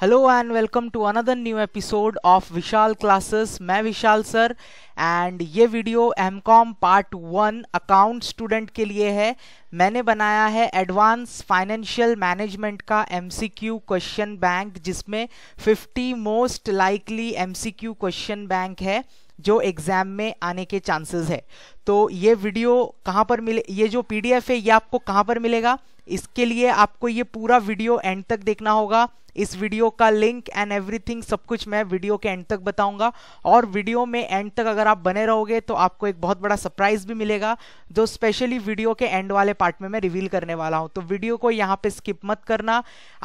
Hello and welcome to another new episode of Vishal classes मैं Vishal sir and ये video M com part one account student के लिए है मैंने बनाया है एडवांस फाइनेंशियल मैनेजमेंट का M C Q question bank जिसमें 50 most likely M C Q question bank है जो एग्जाम में आने के चांसेस है तो ये वीडियो कहाँ पर मिले ये जो पी है ये आपको कहाँ पर मिलेगा इसके लिए आपको ये पूरा वीडियो एंड तक देखना होगा इस वीडियो का लिंक एंड एवरीथिंग सब कुछ मैं वीडियो के एंड तक बताऊंगा और वीडियो में एंड तक अगर आप बने रहोगे तो आपको एक बहुत बड़ा सरप्राइज भी मिलेगा जो स्पेशली वीडियो के एंड वाले पार्ट में मैं रिवील करने वाला हूं तो वीडियो को यहाँ पे स्किप मत करना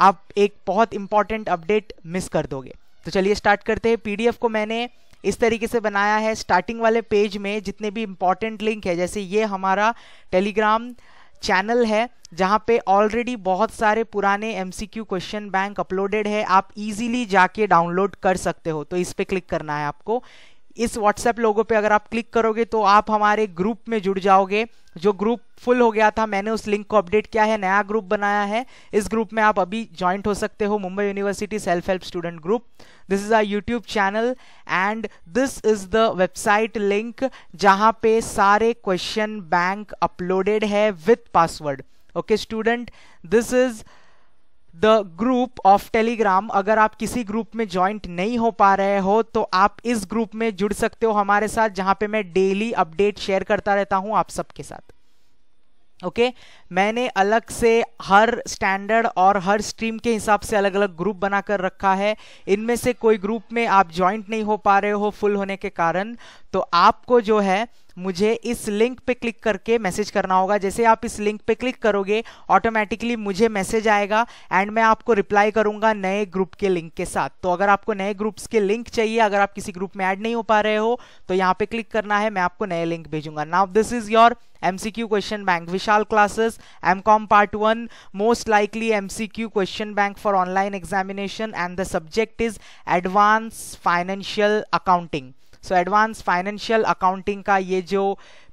आप एक बहुत इंपॉर्टेंट अपडेट मिस कर दोगे तो चलिए स्टार्ट करते हैं पीडीएफ को मैंने इस तरीके से बनाया है स्टार्टिंग वाले पेज में जितने भी इंपॉर्टेंट लिंक है जैसे ये हमारा टेलीग्राम चैनल है जहाँ पे ऑलरेडी बहुत सारे पुराने एमसीक्यू क्वेश्चन बैंक अपलोडेड है आप इजीली जाके डाउनलोड कर सकते हो तो इस पर क्लिक करना है आपको इस व्हाट्सएप लोगो पे अगर आप क्लिक करोगे तो आप हमारे ग्रुप में जुड़ जाओगे जो ग्रुप फुल हो गया था मैंने उस लिंक को अपडेट किया है नया ग्रुप बनाया है इस ग्रुप में आप अभी ज्वाइंट हो सकते हो Mumbai university self help student group this is our YouTube channel and this is the website link जहाँ पे सारे क्वेश्चन बैंक अपलोडेड है with password okay student this is the group of Telegram अगर आप किसी ग्रुप में ज्वाइंट नहीं हो पा रहे हो तो आप इस ग्रुप में जुड़ सकते हो हमारे साथ जहां पे मैं डेली अपडेट शेयर करता रहता हूं आप सबके साथ ओके okay? मैंने अलग से हर स्टैंडर्ड और हर स्ट्रीम के हिसाब से अलग अलग ग्रुप बनाकर रखा है इनमें से कोई ग्रुप में आप ज्वाइंट नहीं हो पा रहे हो फुल होने के कारण तो आपको जो है मुझे इस लिंक पे क्लिक करके मैसेज करना होगा जैसे आप इस लिंक पे क्लिक करोगे ऑटोमेटिकली मुझे मैसेज आएगा एंड मैं आपको रिप्लाई करूंगा नए ग्रुप के लिंक के साथ तो अगर आपको नए ग्रुप्स के लिंक चाहिए अगर आप किसी ग्रुप में ऐड नहीं हो पा रहे हो तो यहाँ पे क्लिक करना है मैं आपको नए लिंक भेजूंगा now this is your MCQ question bank Vishal classes M com part one most likely MCQ question bank for online examination and the subject is advance financial accounting so advance financial accounting का ये जो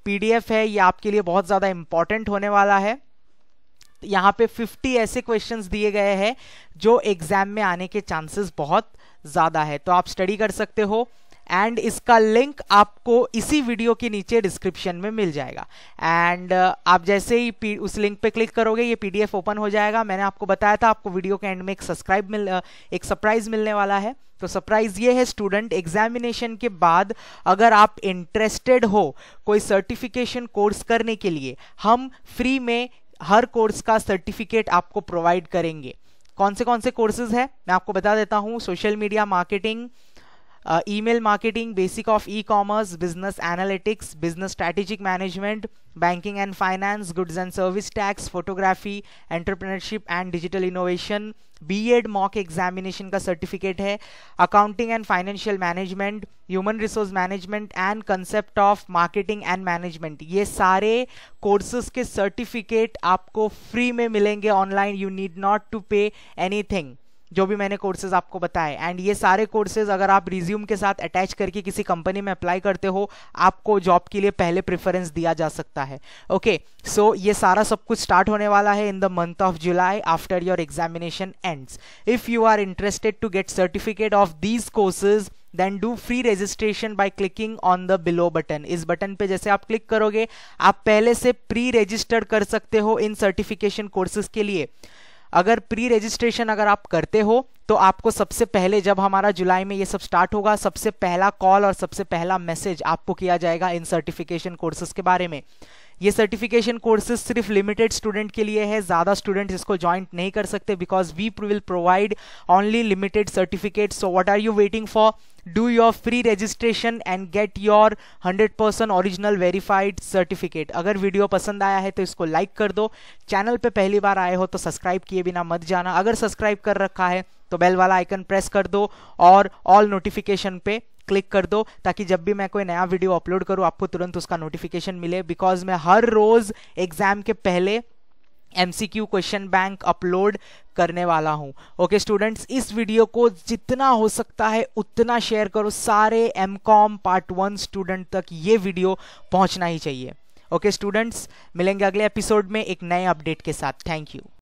PDF है ये आपके लिए बहुत ज़्यादा important होने वाला है यहाँ पे 50 ऐसे क्वेश्चंस दिए गए हैं जो एग्जाम में आने के चांसेस बहुत ज़्यादा है तो आप स्टडी कर सकते हो एंड इसका लिंक आपको इसी वीडियो के नीचे डिस्क्रिप्शन में मिल जाएगा एंड uh, आप जैसे ही उस लिंक पे क्लिक करोगे ये पीडीएफ ओपन हो जाएगा मैंने आपको बताया था आपको वीडियो के एंड में एक सब्सक्राइब मिल uh, एक सरप्राइज मिलने वाला है तो सरप्राइज ये है स्टूडेंट एग्जामिनेशन के बाद अगर आप इंटरेस्टेड हो कोई सर्टिफिकेशन कोर्स करने के लिए हम फ्री में हर कोर्स का सर्टिफिकेट आपको प्रोवाइड करेंगे कौन से कौन से कोर्सेज है मैं आपको बता देता हूँ social media marketing email marketing basic of e commerce business analytics business strategic management banking and finance goods and service tax photography entrepreneurship and digital innovation BEd mock examination का सर्टिफिकेट है accounting and financial management human resource management and concept of marketing and management ये सारे courses के certificate आपको free में मिलेंगे online you need not to pay anything जो भी मैंने कोर्सेज आपको बताए एंड ये सारे कोर्सेज अगर आप रिज्यूम के साथ अटैच करके किसी कंपनी में अप्लाई करते हो आपको जॉब के लिए पहले प्रेफरेंस दिया जा सकता है ओके okay, सो so ये सारा सब कुछ स्टार्ट होने वाला है in the month of July after your examination ends if you are interested to get certificate of these courses then do free registration by clicking on the below button इस button पे जैसे आप click करोगे आप पहले से pre registered कर सकते हो इन सर्टिफिकेशन कोर्सेज के लिए अगर प्री रजिस्ट्रेशन अगर आप करते हो तो आपको सबसे पहले जब हमारा जुलाई में ये सब स्टार्ट होगा सबसे पहला कॉल और सबसे पहला मैसेज आपको किया जाएगा इन सर्टिफिकेशन कोर्सेज के बारे में ये सर्टिफिकेशन कोर्सेज सिर्फ लिमिटेड स्टूडेंट के लिए है ज़्यादा स्टूडेंट्स इसको ज्वाइन नहीं कर सकते because we will provide only limited certificate so what are you waiting for do your free registration and get your hundred percent original verified certificate अगर वीडियो पसंद आया है तो इसको लाइक कर दो चैनल पर पहली बार आए हो तो सब्सक्राइब किए बिना मत जाना अगर सब्सक्राइब कर रखा है तो बेल वाला आइकन प्रेस कर दो और ऑल नोटिफिकेशन पे क्लिक कर दो ताकि जब भी मैं कोई नया वीडियो अपलोड करूँ आपको तुरंत उसका नोटिफिकेशन मिले बिकॉज मैं हर रोज एग्जाम के पहले M C Q question bank upload करने वाला हूँ ओके स्टूडेंट्स इस वीडियो को जितना हो सकता है उतना शेयर करो सारे M com part one student तक ये वीडियो पहुँचना ही चाहिए ओके okay, स्टूडेंट्स मिलेंगे अगले एपिसोड में एक नए अपडेट के साथ थैंक यू